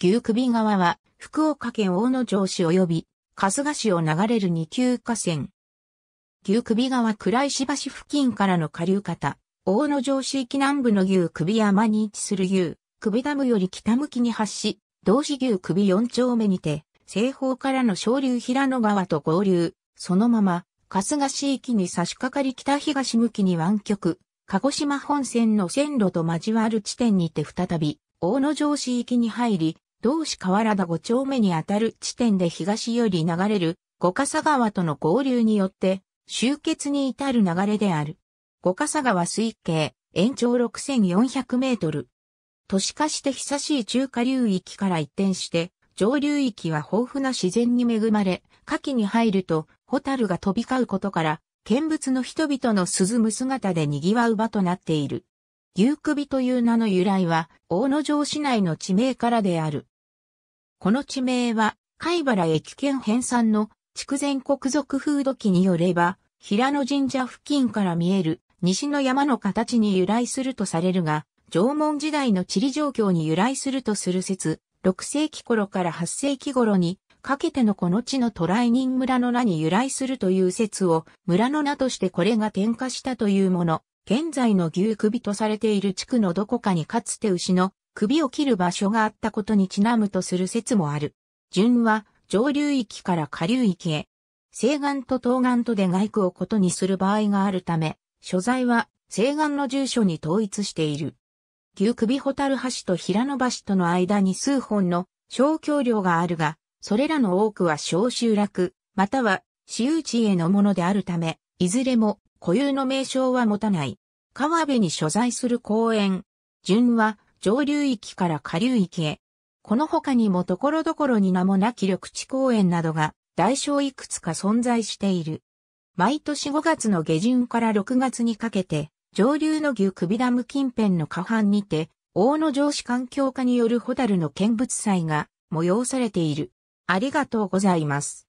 牛首川は、福岡県大野城市及び、春日市を流れる二級河川。牛首川倉石橋付近からの下流方、大野城市域南部の牛首山に位置する牛首ダムより北向きに発し、同市牛首四丁目にて、西方からの昇流平野川と合流、そのまま、春日市域に差し掛かり北東向きに湾曲、鹿児島本線の線路と交わる地点にて再び、大野城市域に入り、同市河原田5丁目にあたる地点で東より流れる五笠川との合流によって、終結に至る流れである。五笠川水系、延長6400メートル。都市化して久しい中華流域から一転して、上流域は豊富な自然に恵まれ、夏季に入ると、ホタルが飛び交うことから、見物の人々の涼む姿で賑わう場となっている。夕首という名の由来は、大野城市内の地名からである。この地名は、貝原駅県編纂の筑前国族風土記によれば、平野神社付近から見える西の山の形に由来するとされるが、縄文時代の地理状況に由来するとする説、6世紀頃から8世紀頃にかけてのこの地の渡来人村の名に由来するという説を村の名としてこれが転化したというもの、現在の牛首とされている地区のどこかにかつて牛の首を切る場所があったことにちなむとする説もある。順は上流域から下流域へ、西岸と東岸とで外区をことにする場合があるため、所在は西岸の住所に統一している。牛首ホタル橋と平野橋との間に数本の小橋梁があるが、それらの多くは小集落、または私有地へのものであるため、いずれも固有の名称は持たない。川辺に所在する公園。順は上流域から下流域へ。この他にも所々に名もなき緑地公園などが大小いくつか存在している。毎年5月の下旬から6月にかけて、上流の牛首ダム近辺の下半にて、大野城市環境課によるホタルの見物祭が催されている。ありがとうございます。